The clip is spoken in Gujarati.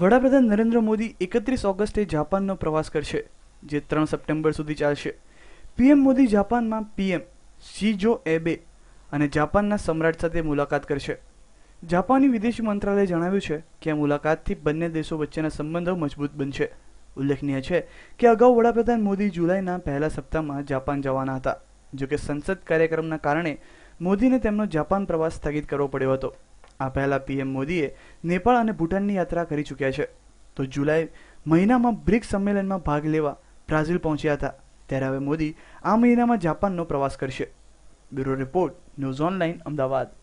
વડાપ્રધાન નરેન્દ્ર મોદી એકત્રીસ ઓગસ્ટે જાપાનનો પ્રવાસ કરશે જે ત્રણ સપ્ટેમ્બર સુધી ચાલશે પીએમ મોદી જાપાનમાં પીએમ શીજો એબે અને જાપાનના સમ્રાટ સાથે મુલાકાત કરશે જાપાની વિદેશ મંત્રાલયે જણાવ્યું છે કે આ મુલાકાતથી બંને દેશો વચ્ચેના સંબંધો મજબૂત બનશે ઉલ્લેખનીય છે કે અગાઉ વડાપ્રધાન મોદી જુલાઈના પહેલા સપ્તાહમાં જાપાન જવાના હતા જોકે સંસદ કાર્યક્રમના કારણે મોદીને તેમનો જાપાન પ્રવાસ સ્થગિત કરવો પડ્યો હતો આ પહેલાં પીએમ મોદીએ નેપાળ અને ભૂટાનની યાત્રા કરી ચૂક્યા છે તો જુલાઈ મહિનામાં બ્રિક્સ સંમેલનમાં ભાગ લેવા બ્રાઝિલ પહોંચ્યા હતા ત્યારે હવે મોદી આ મહિનામાં જાપાનનો પ્રવાસ કરશે bureau report news online Ahmedabad